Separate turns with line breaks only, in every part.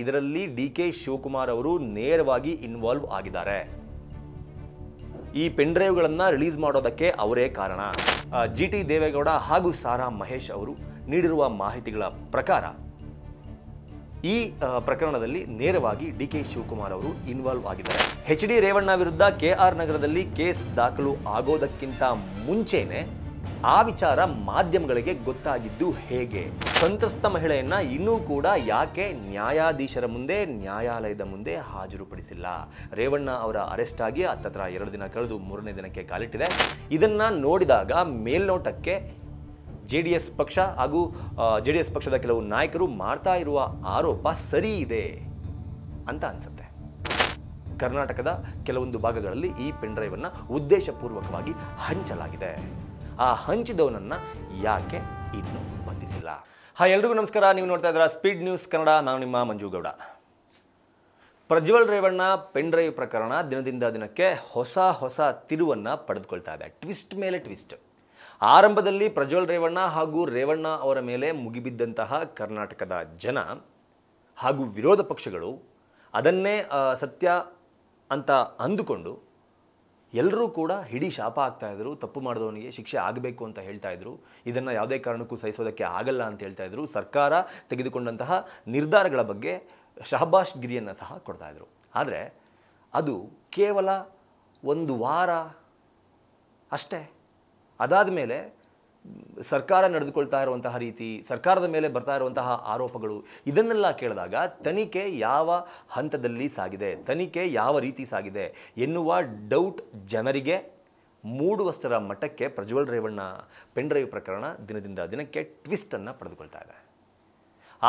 ಇದರಲ್ಲಿ D K Shivakumar ಅವರು ನೇರವಾಗಿ ಇನ್ವಾಲ್ವ್ ಆಗಿದ್ದಾರೆ ಈ ಪೆನ್ ಡ್ರೈವ್ಗಳನ್ನು ರಿಲೀಸ್ ಮಾಡೋದಕ್ಕೆ ಅವರೇ ಕಾರಣ ಜಿ ಟಿ ದೇವೇಗೌಡ ಹಾಗೂ ಸಾರಾ ಮಹೇಶ್ ಅವರು ನೀಡಿರುವ ಮಾಹಿತಿಗಳ ಪ್ರಕಾರ ಈ ಪ್ರಕರಣದಲ್ಲಿ ನೇರವಾಗಿ ಡಿ ಕೆ ಶಿವಕುಮಾರ್ ಅವರು ಇನ್ವಾಲ್ವ್ ಆಗಿದ್ದಾರೆ ಎಚ್ ಡಿ ರೇವಣ್ಣ ವಿರುದ್ಧ ಕೆ ಆರ್ ನಗರದಲ್ಲಿ ಕೇಸ್ ದಾಖಲು ಆಗೋದಕ್ಕಿಂತ ಮುಂಚೆನೆ ಆ ವಿಚಾರ ಮಾಧ್ಯಮಗಳಿಗೆ ಗೊತ್ತಾಗಿದ್ದು ಹೇಗೆ ಸಂತ್ರಸ್ತ ಮಹಿಳೆಯನ್ನ ಇನ್ನೂ ಕೂಡ ಯಾಕೆ ನ್ಯಾಯಾಧೀಶರ ಮುಂದೆ ನ್ಯಾಯಾಲಯದ ಮುಂದೆ ಹಾಜರುಪಡಿಸಿಲ್ಲ ರೇವಣ್ಣ ಅವರ ಅರೆಸ್ಟ್ ಆಗಿ ಹತ್ತತ್ರ ಎರಡು ದಿನ ಕಳೆದು ಮೂರನೇ ದಿನಕ್ಕೆ ಕಾಲಿಟ್ಟಿದೆ ಇದನ್ನ ನೋಡಿದಾಗ ಮೇಲ್ನೋಟಕ್ಕೆ ಜೆ ಡಿ ಎಸ್ ಪಕ್ಷ ಹಾಗೂ ಜೆ ಡಿ ಎಸ್ ಪಕ್ಷದ ಕೆಲವು ನಾಯಕರು ಮಾಡ್ತಾ ಇರುವ ಆರೋಪ ಸರಿ ಇದೆ ಅಂತ ಅನಿಸುತ್ತೆ ಕರ್ನಾಟಕದ ಕೆಲವೊಂದು ಭಾಗಗಳಲ್ಲಿ ಈ ಪೆನ್ಡ್ರೈವನ್ನು ಉದ್ದೇಶಪೂರ್ವಕವಾಗಿ ಹಂಚಲಾಗಿದೆ ಆ ಹಂಚಿದವನನ್ನು ಯಾಕೆ ಇನ್ನೂ ಬಂಧಿಸಿಲ್ಲ ಹಾ ಎಲ್ರಿಗೂ ನಮಸ್ಕಾರ ನೀವು ನೋಡ್ತಾ ಇದ್ದೀರಾ ಸ್ಪೀಡ್ ನ್ಯೂಸ್ ಕನ್ನಡ ನಾನು ನಿಮ್ಮ ಮಂಜುಗೌಡ ಪ್ರಜ್ವಲ್ ರೇವಣ್ಣ ಪೆನ್ ಡ್ರೈವ್ ಪ್ರಕರಣ ದಿನದಿಂದ ದಿನಕ್ಕೆ ಹೊಸ ಹೊಸ ತಿರುವನ್ನು ಪಡೆದುಕೊಳ್ತಾ ಇದೆ ಟ್ವಿಸ್ಟ್ ಮೇಲೆ ಟ್ವಿಸ್ಟ್ ಆರಂಭದಲ್ಲಿ ಪ್ರಜ್ವಲ್ ರೇವಣ್ಣ ಹಾಗೂ ರೇವಣ್ಣ ಅವರ ಮೇಲೆ ಮುಗಿಬಿದ್ದಂತಹ ಕರ್ನಾಟಕದ ಜನ ಹಾಗೂ ವಿರೋಧ ಪಕ್ಷಗಳು ಅದನ್ನೇ ಸತ್ಯ ಅಂತ ಅಂದುಕೊಂಡು ಎಲ್ಲರೂ ಕೂಡ ಹಿಡಿ ಶಾಪ ಆಗ್ತಾಯಿದ್ರು ತಪ್ಪು ಮಾಡಿದವನಿಗೆ ಶಿಕ್ಷೆ ಆಗಬೇಕು ಅಂತ ಹೇಳ್ತಾ ಇದ್ರು ಇದನ್ನು ಯಾವುದೇ ಕಾರಣಕ್ಕೂ ಸಹಿಸೋದಕ್ಕೆ ಆಗಲ್ಲ ಅಂತ ಹೇಳ್ತಾ ಇದ್ರು ಸರ್ಕಾರ ತೆಗೆದುಕೊಂಡಂತಹ ನಿರ್ಧಾರಗಳ ಬಗ್ಗೆ ಶಹಬಾಷ್ ಗಿರಿಯನ್ನು ಸಹ ಕೊಡ್ತಾಯಿದ್ರು ಆದರೆ ಅದು ಕೇವಲ ಒಂದು ವಾರ ಅಷ್ಟೇ ಅದಾದ ಮೇಲೆ ಸರ್ಕಾರ ನಡೆದುಕೊಳ್ತಾ ಇರುವಂತಹ ರೀತಿ ಸರ್ಕಾರದ ಮೇಲೆ ಬರ್ತಾ ಇರುವಂತಹ ಆರೋಪಗಳು ಇದನ್ನೆಲ್ಲ ಕೇಳಿದಾಗ ತನಿಖೆ ಯಾವ ಹಂತದಲ್ಲಿ ಸಾಗಿದೆ ತನಿಖೆ ಯಾವ ರೀತಿ ಸಾಗಿದೆ ಎನ್ನುವ ಡೌಟ್ ಜನರಿಗೆ ಮೂಡುವಷ್ಟರ ಮಟ್ಟಕ್ಕೆ ಪ್ರಜ್ವಲ್ ರೇವಣ್ಣ ಪೆನ್ಡ್ರೈವ್ ಪ್ರಕರಣ ದಿನದಿಂದ ದಿನಕ್ಕೆ ಟ್ವಿಸ್ಟನ್ನು ಪಡೆದುಕೊಳ್ತಾ ಇದೆ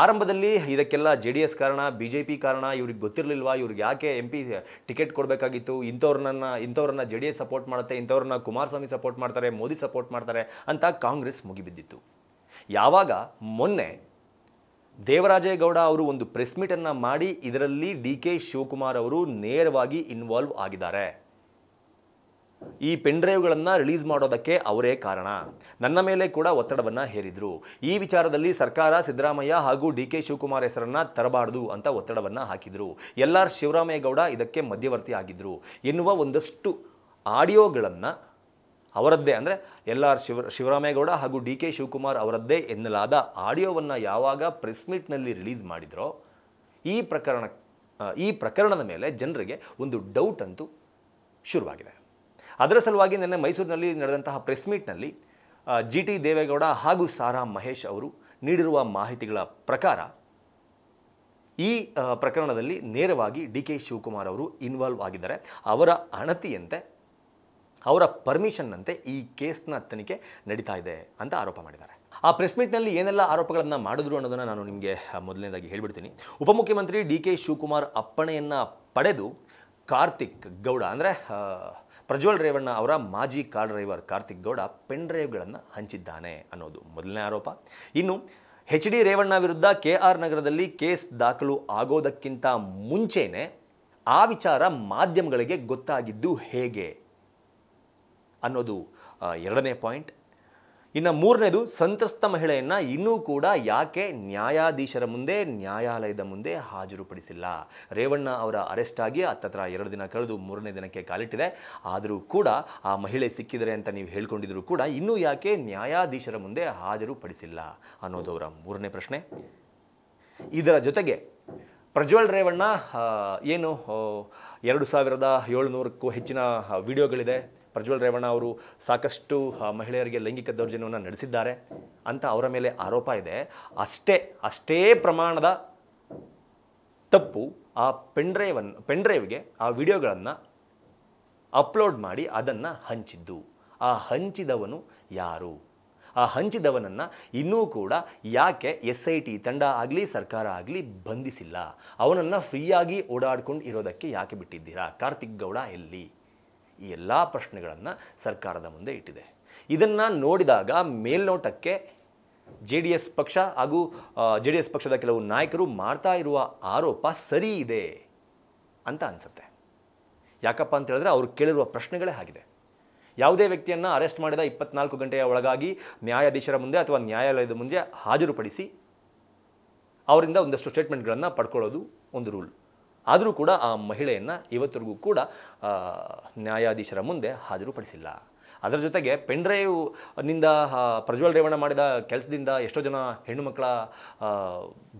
ಆರಂಭದಲ್ಲಿ ಇದಕ್ಕೆಲ್ಲ ಜೆ ಡಿ ಎಸ್ ಕಾರಣ ಬಿ ಜೆ ಪಿ ಕಾರಣ ಇವ್ರಿಗೆ ಗೊತ್ತಿರಲಿಲ್ವಾ ಇವ್ರಿಗೆ ಯಾಕೆ ಎಂ ಪಿ ಟಿಕೆಟ್ ಕೊಡಬೇಕಾಗಿತ್ತು ಇಂಥವ್ರನ್ನ ಇಂಥವ್ರನ್ನ ಜೆ ಡಿ ಎಸ್ ಸಪೋರ್ಟ್ ಮಾಡುತ್ತೆ ಇಂಥವ್ರನ್ನ ಕುಮಾರಸ್ವಾಮಿ ಸಪೋರ್ಟ್ ಮಾಡ್ತಾರೆ ಮೋದಿ ಸಪೋರ್ಟ್ ಮಾಡ್ತಾರೆ ಅಂತ ಕಾಂಗ್ರೆಸ್ ಮುಗಿಬಿದ್ದಿತ್ತು ಯಾವಾಗ ಮೊನ್ನೆ ದೇವರಾಜೇಗೌಡ ಅವರು ಒಂದು ಪ್ರೆಸ್ ಮೀಟನ್ನು ಮಾಡಿ ಇದರಲ್ಲಿ ಡಿ ಕೆ ಶಿವಕುಮಾರ್ ಅವರು ನೇರವಾಗಿ ಇನ್ವಾಲ್ವ್ ಆಗಿದ್ದಾರೆ ಈ ಪೆನ್ ಡ್ರೈವ್ಗಳನ್ನು ರಿಲೀಸ್ ಮಾಡೋದಕ್ಕೆ ಅವರೇ ಕಾರಣ ನನ್ನ ಮೇಲೆ ಕೂಡ ಒತ್ತಡವನ್ನು ಹೇರಿದರು ಈ ವಿಚಾರದಲ್ಲಿ ಸರ್ಕಾರ ಸಿದ್ದರಾಮಯ್ಯ ಹಾಗೂ ಡಿ ಕೆ ಶಿವಕುಮಾರ್ ಹೆಸರನ್ನು ತರಬಾರದು ಅಂತ ಒತ್ತಡವನ್ನು ಹಾಕಿದರು ಎಲ್ ಆರ್ ಶಿವರಾಮೇಗೌಡ ಇದಕ್ಕೆ ಮಧ್ಯವರ್ತಿ ಆಗಿದ್ದರು ಎನ್ನುವ ಒಂದಷ್ಟು ಆಡಿಯೋಗಳನ್ನು ಅವರದ್ದೇ ಅಂದರೆ ಎಲ್ ಆರ್ ಶಿವ ಶಿವರಾಮೇಗೌಡ ಹಾಗೂ ಡಿ ಕೆ ಶಿವಕುಮಾರ್ ಅವರದ್ದೇ ಎನ್ನಲಾದ ಆಡಿಯೋವನ್ನು ಯಾವಾಗ ಪ್ರೆಸ್ ಮೀಟ್ನಲ್ಲಿ ರಿಲೀಸ್ ಮಾಡಿದರೋ ಈ ಪ್ರಕರಣ ಈ ಪ್ರಕರಣದ ಮೇಲೆ ಜನರಿಗೆ ಒಂದು ಡೌಟ್ ಅಂತೂ ಶುರುವಾಗಿದೆ ಅದರ ಸಲುವಾಗಿ ನಿನ್ನೆ ಮೈಸೂರಿನಲ್ಲಿ ನಡೆದಂತಹ ಪ್ರೆಸ್ ಮೀಟ್ನಲ್ಲಿ ಜಿ ಟಿ ದೇವೇಗೌಡ ಹಾಗೂ ಸಾರಾ ಮಹೇಶ್ ಅವರು ನೀಡಿರುವ ಮಾಹಿತಿಗಳ ಪ್ರಕಾರ ಈ ಪ್ರಕರಣದಲ್ಲಿ ನೇರವಾಗಿ ಡಿ ಕೆ ಶಿವಕುಮಾರ್ ಅವರು ಇನ್ವಾಲ್ವ್ ಆಗಿದ್ದಾರೆ ಅವರ ಅಣತಿಯಂತೆ ಅವರ ಪರ್ಮಿಷನ್ನಂತೆ ಈ ಕೇಸ್ನ ತನಿಖೆ ನಡೀತಾ ಇದೆ ಅಂತ ಆರೋಪ ಮಾಡಿದ್ದಾರೆ ಆ ಪ್ರೆಸ್ ಮೀಟ್ನಲ್ಲಿ ಏನೆಲ್ಲ ಆರೋಪಗಳನ್ನು ಮಾಡಿದ್ರು ಅನ್ನೋದನ್ನು ನಾನು ನಿಮಗೆ ಮೊದಲನೇದಾಗಿ ಹೇಳಿಬಿಡ್ತೀನಿ ಉಪಮುಖ್ಯಮಂತ್ರಿ ಡಿ ಕೆ ಶಿವಕುಮಾರ್ ಅಪ್ಪಣೆಯನ್ನು ಪಡೆದು ಕಾರ್ತಿಕ್ ಗೌಡ ಅಂದರೆ ಪ್ರಜ್ವಲ್ ರೇವಣ್ಣ ಅವರ ಮಾಜಿ car driver Karthik Gowda pen ಡ್ರೈವ್ಗಳನ್ನು ಹಂಚಿದ್ದಾನೆ ಅನ್ನೋದು ಮೊದಲನೇ ಆರೋಪ ಇನ್ನು ಎಚ್ ಡಿ ರೇವಣ್ಣ ವಿರುದ್ಧ ಕೆ ಆರ್ ನಗರದಲ್ಲಿ ಕೇಸ್ ದಾಖಲು ಆಗೋದಕ್ಕಿಂತ ಮುಂಚೆನೆ ಆ ವಿಚಾರ ಮಾಧ್ಯಮಗಳಿಗೆ ಗೊತ್ತಾಗಿದ್ದು ಹೇಗೆ ಅನ್ನೋದು ಎರಡನೇ ಪಾಯಿಂಟ್ ಇನ್ನು ಮೂರನೇದು ಸಂತ್ರಸ್ತ ಮಹಿಳೆಯನ್ನು ಇನ್ನೂ ಕೂಡ ಯಾಕೆ ನ್ಯಾಯಾಧೀಶರ ಮುಂದೆ ನ್ಯಾಯಾಲಯದ ಮುಂದೆ ಹಾಜರುಪಡಿಸಿಲ್ಲ ರೇವಣ್ಣ ಅವರ ಅರೆಸ್ಟ್ ಆಗಿ ಹತ್ತತ್ರ ಎರಡು ದಿನ ಕಳೆದು ಮೂರನೇ ದಿನಕ್ಕೆ ಕಾಲಿಟ್ಟಿದೆ ಆದರೂ ಕೂಡ ಆ ಮಹಿಳೆ ಸಿಕ್ಕಿದರೆ ಅಂತ ನೀವು ಹೇಳ್ಕೊಂಡಿದ್ರು ಕೂಡ ಇನ್ನೂ ಯಾಕೆ ನ್ಯಾಯಾಧೀಶರ ಮುಂದೆ ಹಾಜರುಪಡಿಸಿಲ್ಲ ಅನ್ನೋದು ಅವರ ಮೂರನೇ ಪ್ರಶ್ನೆ ಇದರ ಜೊತೆಗೆ ಪ್ರಜ್ವಲ್ ರೇವಣ್ಣ ಏನು ಎರಡು ಸಾವಿರದ ಏಳ್ನೂರಕ್ಕೂ ಹೆಚ್ಚಿನ ವಿಡಿಯೋಗಳಿದೆ ಪ್ರಜ್ವಲ್ ರೇವಣ್ಣ ಅವರು ಸಾಕಷ್ಟು ಮಹಿಳೆಯರಿಗೆ ಲೈಂಗಿಕ ದೌರ್ಜನ್ಯವನ್ನು ನಡೆಸಿದ್ದಾರೆ ಅಂತ ಅವರ ಮೇಲೆ ಆರೋಪ ಇದೆ ಅಷ್ಟೇ ಅಷ್ಟೇ ಪ್ರಮಾಣದ ತಪ್ಪು ಆ ಪೆನ್ಡ್ರೈವನ್ನು ಪೆನ್ಡ್ರೈವ್ಗೆ ಆ ವಿಡಿಯೋಗಳನ್ನು ಅಪ್ಲೋಡ್ ಮಾಡಿ ಅದನ್ನು ಹಂಚಿದ್ದು ಆ ಹಂಚಿದವನು ಯಾರು ಆ ಹಂಚಿದವನನ್ನು ಇನ್ನೂ ಕೂಡ ಯಾಕೆ ಎಸ್ ಐ ಟಿ ತಂಡ ಆಗಲಿ ಸರ್ಕಾರ ಆಗಲಿ ಬಂಧಿಸಿಲ್ಲ ಅವನನ್ನು ಫ್ರೀಯಾಗಿ ಓಡಾಡ್ಕೊಂಡು ಇರೋದಕ್ಕೆ ಯಾಕೆ ಬಿಟ್ಟಿದ್ದೀರಾ ಕಾರ್ತಿಕ್ ಗೌಡ ಎಲ್ಲಿ ಈ ಎಲ್ಲ ಪ್ರಶ್ನೆಗಳನ್ನು ಸರ್ಕಾರದ ಮುಂದೆ ಇಟ್ಟಿದೆ ಇದನ್ನು ನೋಡಿದಾಗ ಮೇಲ್ನೋಟಕ್ಕೆ ಜೆ ಡಿ ಎಸ್ ಪಕ್ಷ ಹಾಗೂ ಜೆ ಡಿ ಎಸ್ ಪಕ್ಷದ ಕೆಲವು ನಾಯಕರು ಮಾಡ್ತಾ ಇರುವ ಆರೋಪ ಸರಿ ಇದೆ ಅಂತ ಅನಿಸುತ್ತೆ ಯಾಕಪ್ಪ ಅಂತ ಹೇಳಿದ್ರೆ ಅವರು ಕೇಳಿರುವ ಪ್ರಶ್ನೆಗಳೇ ಆಗಿದೆ ಯಾವುದೇ ವ್ಯಕ್ತಿಯನ್ನು ಅರೆಸ್ಟ್ ಮಾಡಿದ ಇಪ್ಪತ್ನಾಲ್ಕು ಗಂಟೆಯ ಒಳಗಾಗಿ ನ್ಯಾಯಾಧೀಶರ ಮುಂದೆ ಅಥವಾ ನ್ಯಾಯಾಲಯದ ಮುಂದೆ ಹಾಜರುಪಡಿಸಿ ಅವರಿಂದ ಒಂದಷ್ಟು ಸ್ಟೇಟ್ಮೆಂಟ್ಗಳನ್ನು ಪಡ್ಕೊಳ್ಳೋದು ಒಂದು ರೂಲ್ ಆದರೂ ಕೂಡ ಆ ಮಹಿಳೆಯನ್ನು ಇವತ್ತಿಗೂ ಕೂಡ ನ್ಯಾಯಾಧೀಶರ ಮುಂದೆ ಹಾಜರುಪಡಿಸಿಲ್ಲ ಅದರ ಜೊತೆಗೆ ಪೆನ್ ನಿಂದ ಪ್ರಜ್ವಲ್ ರೇವಣ್ಣ ಮಾಡಿದ ಕೆಲಸದಿಂದ ಎಷ್ಟೋ ಜನ ಹೆಣ್ಣುಮಕ್ಕಳ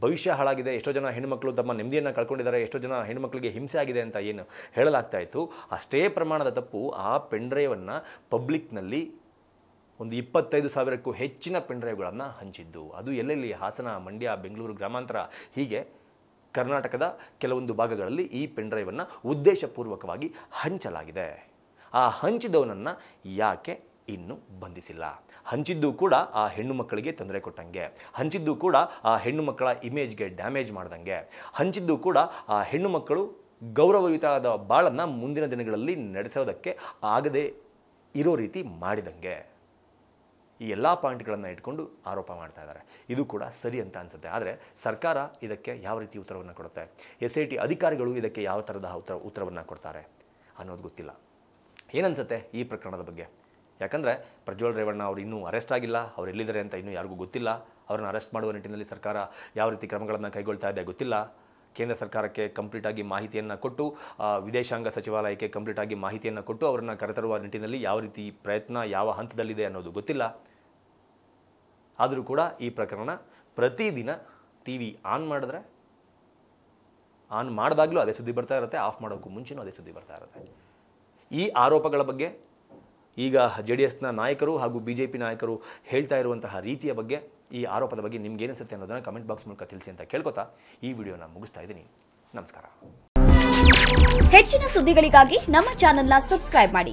ಭವಿಷ್ಯ ಹಾಳಾಗಿದೆ ಎಷ್ಟೋ ಜನ ಹೆಣ್ಣುಮಕ್ಕಳು ತಮ್ಮ ನೆಮ್ಮದಿಯನ್ನು ಕಳ್ಕೊಂಡಿದ್ದಾರೆ ಎಷ್ಟೋ ಜನ ಹೆಣ್ಣುಮಕ್ಕಳಿಗೆ ಹಿಂಸೆ ಆಗಿದೆ ಅಂತ ಏನು ಹೇಳಲಾಗ್ತಾ ಇತ್ತು ಅಷ್ಟೇ ಪ್ರಮಾಣದ ತಪ್ಪು ಆ ಪೆನ್ ಪಬ್ಲಿಕ್ನಲ್ಲಿ ಒಂದು ಇಪ್ಪತ್ತೈದು ಸಾವಿರಕ್ಕೂ ಹೆಚ್ಚಿನ ಪೆಂಡ್ರೈವ್ಗಳನ್ನು ಹಂಚಿದ್ದು ಅದು ಎಲ್ಲೆಲ್ಲಿ ಹಾಸನ ಮಂಡ್ಯ ಬೆಂಗಳೂರು ಗ್ರಾಮಾಂತರ ಹೀಗೆ ಕರ್ನಾಟಕದ ಕೆಲವೊಂದು ಭಾಗಗಳಲ್ಲಿ ಈ ಪೆನ್ ಉದ್ದೇಶಪೂರ್ವಕವಾಗಿ ಹಂಚಲಾಗಿದೆ ಆ ಹಂಚಿದವನನ್ನು ಯಾಕೆ ಇನ್ನೂ ಬಂಧಿಸಿಲ್ಲ ಹಂಚಿದ್ದು ಕೂಡ ಆ ಹೆಣ್ಣು ಮಕ್ಕಳಿಗೆ ತೊಂದರೆ ಕೊಟ್ಟಂಗೆ ಹಂಚಿದ್ದು ಕೂಡ ಆ ಹೆಣ್ಣು ಮಕ್ಕಳ ಇಮೇಜ್ಗೆ ಡ್ಯಾಮೇಜ್ ಮಾಡ್ದಂಗೆ ಹಂಚಿದ್ದು ಕೂಡ ಆ ಹೆಣ್ಣು ಮಕ್ಕಳು ಗೌರವಯುತವಾದ ಬಾಳನ್ನು ಮುಂದಿನ ದಿನಗಳಲ್ಲಿ ನಡೆಸೋದಕ್ಕೆ ಆಗದೆ ಇರೋ ರೀತಿ ಮಾಡಿದಂಗೆ ಈ ಎಲ್ಲ ಪಾಯಿಂಟ್ಗಳನ್ನು ಇಟ್ಕೊಂಡು ಆರೋಪ ಮಾಡ್ತಾ ಇದ್ದಾರೆ ಇದು ಕೂಡ ಸರಿ ಅಂತ ಅನಿಸುತ್ತೆ ಆದರೆ ಸರ್ಕಾರ ಇದಕ್ಕೆ ಯಾವ ರೀತಿ ಉತ್ತರವನ್ನು ಕೊಡುತ್ತೆ ಎಸ್ ಐ ಟಿ ಅಧಿಕಾರಿಗಳು ಇದಕ್ಕೆ ಯಾವ ಥರದ ಉತ್ತರ ಉತ್ತರವನ್ನು ಕೊಡ್ತಾರೆ ಅನ್ನೋದು ಗೊತ್ತಿಲ್ಲ ಏನನ್ಸುತ್ತೆ ಈ ಪ್ರಕರಣದ ಬಗ್ಗೆ ಯಾಕಂದರೆ ಪ್ರಜ್ವಲ್ ರೇವಣ್ಣ ಅವರು ಇನ್ನೂ ಅರೆಸ್ಟ್ ಆಗಿಲ್ಲ ಅವ್ರು ಎಲ್ಲಿದ್ದಾರೆ ಅಂತ ಇನ್ನೂ ಯಾರಿಗೂ ಗೊತ್ತಿಲ್ಲ ಅವ್ರನ್ನ ಅರೆಸ್ಟ್ ಮಾಡುವ ನಿಟ್ಟಿನಲ್ಲಿ ಸರ್ಕಾರ ಯಾವ ರೀತಿ ಕ್ರಮಗಳನ್ನು ಕೈಗೊಳ್ತಾ ಇದೆ ಗೊತ್ತಿಲ್ಲ ಕೇಂದ್ರ ಸರ್ಕಾರಕ್ಕೆ ಕಂಪ್ಲೀಟಾಗಿ ಮಾಹಿತಿಯನ್ನು ಕೊಟ್ಟು ವಿದೇಶಾಂಗ ಸಚಿವಾಲಯಕ್ಕೆ ಕಂಪ್ಲೀಟಾಗಿ ಮಾಹಿತಿಯನ್ನು ಕೊಟ್ಟು ಅವರನ್ನು ಕರೆತರುವ ನಿಟ್ಟಿನಲ್ಲಿ ಯಾವ ರೀತಿ ಪ್ರಯತ್ನ ಯಾವ ಹಂತದಲ್ಲಿದೆ ಅನ್ನೋದು ಗೊತ್ತಿಲ್ಲ ಆದರೂ ಕೂಡ ಈ ಪ್ರಕರಣ ಪ್ರತಿದಿನ ಟಿ ವಿ ಆನ್ ಮಾಡಿದ್ರೆ ಆನ್ ಮಾಡಿದಾಗಲೂ ಅದೇ ಸುದ್ದಿ ಬರ್ತಾ ಇರುತ್ತೆ ಆಫ್ ಮಾಡೋಕ್ಕೂ ಮುಂಚೆನೂ ಅದೇ ಸುದ್ದಿ ಬರ್ತಾ ಇರುತ್ತೆ ಈ ಆರೋಪಗಳ ಬಗ್ಗೆ ಈಗ ಜೆ ಡಿ ಎಸ್ನ ನಾಯಕರು ಹಾಗೂ ಬಿ ಜೆ ಪಿ ನಾಯಕರು ಹೇಳ್ತಾ ಇರುವಂತಹ ರೀತಿಯ ಬಗ್ಗೆ ಈ ಆರೋಪದ ಬಗ್ಗೆ ನಿಮ್ಗೆ ಏನಿಸುತ್ತೆ ಅನ್ನೋದನ್ನು ಕಮೆಂಟ್ ಬಾಕ್ಸ್ ಮೂಲಕ ತಿಳಿಸಿ ಅಂತ ಕೇಳ್ಕೊತಾ ಈ ವಿಡಿಯೋನ ಮುಗಿಸ್ತಾ ಇದ್ದೀನಿ ನಮಸ್ಕಾರ ಹೆಚ್ಚಿನ ಸುದ್ದಿಗಳಿಗಾಗಿ ನಮ್ಮ ಚಾನೆಲ್ನ ಸಬ್ಸ್ಕ್ರೈಬ್ ಮಾಡಿ